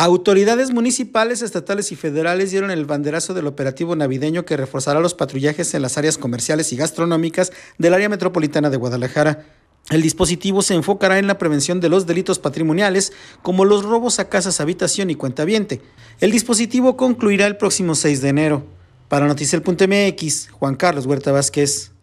Autoridades municipales, estatales y federales dieron el banderazo del operativo navideño que reforzará los patrullajes en las áreas comerciales y gastronómicas del área metropolitana de Guadalajara. El dispositivo se enfocará en la prevención de los delitos patrimoniales, como los robos a casas, habitación y cuentaviente. El dispositivo concluirá el próximo 6 de enero. Para Noticel.mx, Juan Carlos Huerta Vázquez.